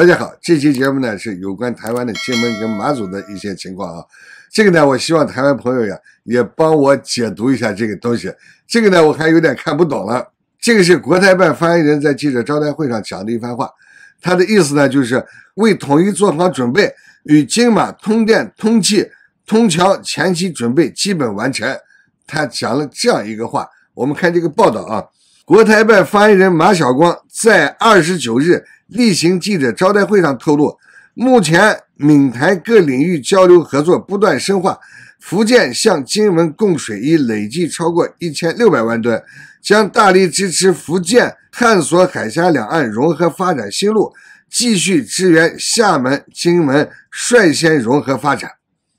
大家好，这期节目呢是有关台湾的金门跟马祖的一些情况啊。这个呢，我希望台湾朋友呀也帮我解读一下这个东西。这个呢，我还有点看不懂了。这个是国台办发言人，在记者招待会上讲的一番话。他的意思呢，就是为统一做好准备，与金马通电、通气、通桥前期准备基本完成。他讲了这样一个话，我们看这个报道啊。国台办发言人马晓光在二十九日。例行记者招待会上透露，目前闽台各领域交流合作不断深化，福建向金门供水已累计超过一千六百万吨，将大力支持福建探索海峡两岸融合发展新路，继续支援厦门、金门率先融合发展。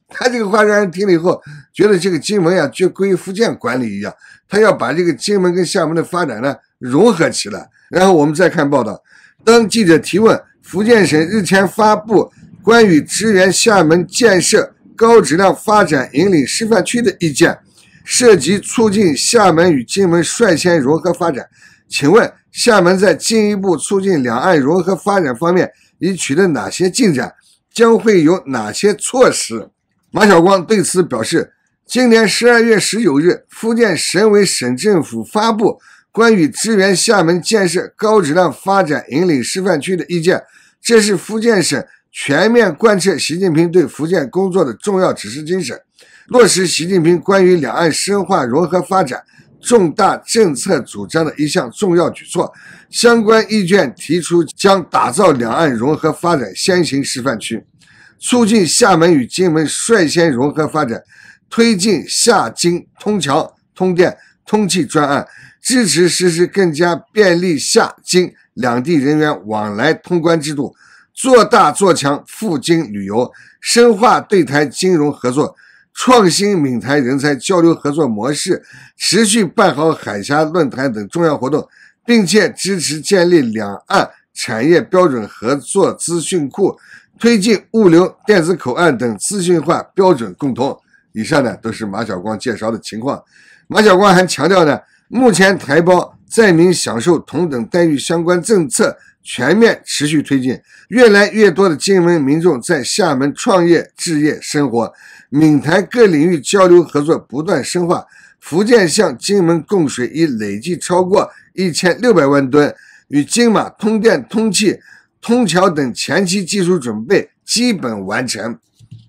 他这个话让人听了以后，觉得这个金门呀就归福建管理一样，他要把这个金门跟厦门的发展呢融合起来。然后我们再看报道。当记者提问，福建省日前发布关于支援厦门建设高质量发展引领示范区的意见，涉及促进厦门与金门率先融合发展。请问厦门在进一步促进两岸融合发展方面已取得哪些进展？将会有哪些措施？马晓光对此表示，今年十二月十九日，福建省委省政府发布。关于支援厦门建设高质量发展引领示范区的意见，这是福建省全面贯彻习近平对福建工作的重要指示精神，落实习近平关于两岸深化融合发展重大政策主张的一项重要举措。相关意见提出，将打造两岸融合发展先行示范区，促进厦门与金门率先融合发展，推进厦金通桥通电。通气专案支持实施更加便利厦京两地人员往来通关制度，做大做强赴京旅游，深化对台金融合作，创新闽台人才交流合作模式，持续办好海峡论坛等重要活动，并且支持建立两岸产业标准合作资讯库，推进物流、电子口岸等资讯化标准共通。以上呢，都是马晓光介绍的情况。马晓光还强调呢，目前台胞在民享受同等待遇相关政策全面持续推进，越来越多的金门民众在厦门创业、置业、生活，闽台各领域交流合作不断深化。福建向金门供水已累计超过一千六百万吨，与金马通电、通气、通桥等前期技术准备基本完成。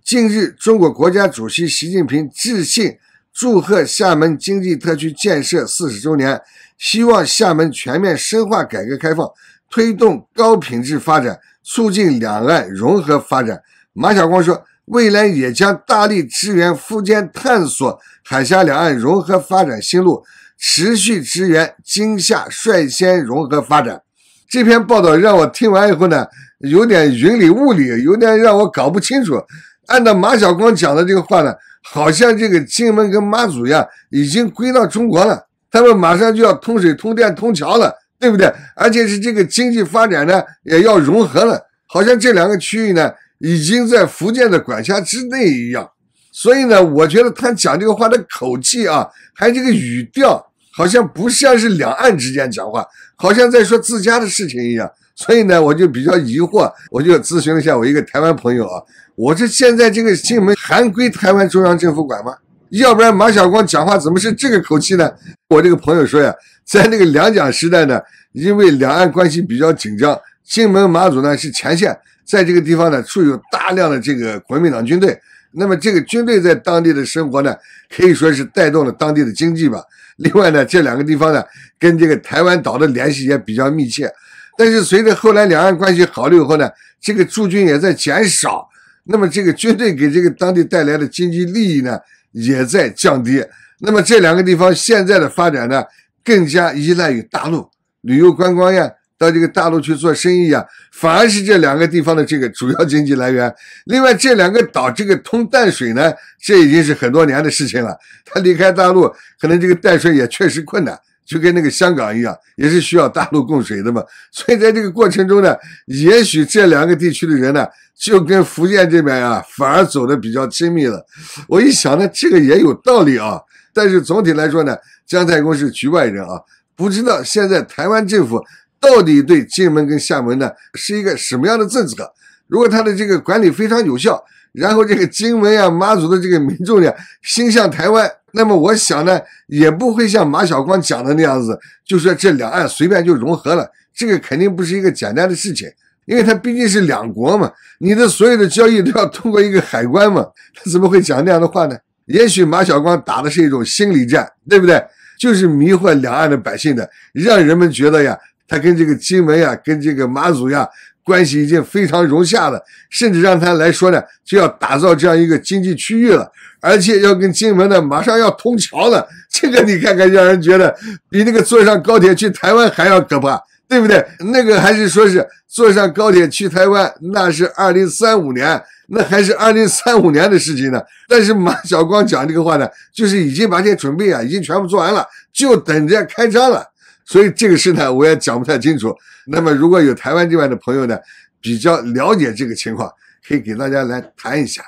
近日，中国国家主席习近平致信。祝贺厦门经济特区建设四十周年，希望厦门全面深化改革开放，推动高品质发展，促进两岸融合发展。马晓光说，未来也将大力支援福建探索海峡两岸融合发展新路，持续支援京厦率先融合发展。这篇报道让我听完以后呢，有点云里雾里，有点让我搞不清楚。按照马晓光讲的这个话呢。好像这个金门跟妈祖一样，已经归到中国了。他们马上就要通水、通电、通桥了，对不对？而且是这个经济发展呢，也要融合了。好像这两个区域呢，已经在福建的管辖之内一样。所以呢，我觉得他讲这个话的口气啊，还有这个语调，好像不像是两岸之间讲话，好像在说自家的事情一样。所以呢，我就比较疑惑，我就咨询了一下我一个台湾朋友啊，我这现在这个金门还归台湾中央政府管吗？要不然马晓光讲话怎么是这个口气呢？我这个朋友说呀，在那个两蒋时代呢，因为两岸关系比较紧张，金门马祖呢是前线，在这个地方呢，驻有大量的这个国民党军队。那么这个军队在当地的生活呢，可以说是带动了当地的经济吧。另外呢，这两个地方呢，跟这个台湾岛的联系也比较密切。但是随着后来两岸关系好了以后呢，这个驻军也在减少，那么这个军队给这个当地带来的经济利益呢也在降低。那么这两个地方现在的发展呢，更加依赖于大陆旅游观光呀，到这个大陆去做生意呀，反而是这两个地方的这个主要经济来源。另外这两个岛这个通淡水呢，这已经是很多年的事情了。它离开大陆，可能这个淡水也确实困难。就跟那个香港一样，也是需要大陆供水的嘛，所以在这个过程中呢，也许这两个地区的人呢，就跟福建这边啊，反而走的比较亲密了。我一想呢，这个也有道理啊。但是总体来说呢，姜太公是局外人啊，不知道现在台湾政府到底对金门跟厦门呢是一个什么样的政策。如果他的这个管理非常有效，然后这个金门啊、妈祖的这个民众呢，心向台湾。那么我想呢，也不会像马晓光讲的那样子，就说这两岸随便就融合了，这个肯定不是一个简单的事情，因为它毕竟是两国嘛，你的所有的交易都要通过一个海关嘛，他怎么会讲那样的话呢？也许马晓光打的是一种心理战，对不对？就是迷惑两岸的百姓的，让人们觉得呀，他跟这个金门呀，跟这个马祖呀。关系已经非常融洽了，甚至让他来说呢，就要打造这样一个经济区域了，而且要跟金门呢马上要通桥了。这个你看看，让人觉得比那个坐上高铁去台湾还要可怕，对不对？那个还是说是坐上高铁去台湾，那是二零三五年，那还是二零三五年的事情呢。但是马晓光讲这个话呢，就是已经把这些准备啊，已经全部做完了，就等着开张了。所以这个事呢，我也讲不太清楚。那么，如果有台湾这边的朋友呢，比较了解这个情况，可以给大家来谈一下。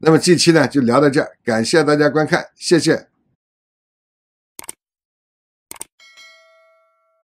那么，这期呢就聊到这儿，感谢大家观看，谢谢。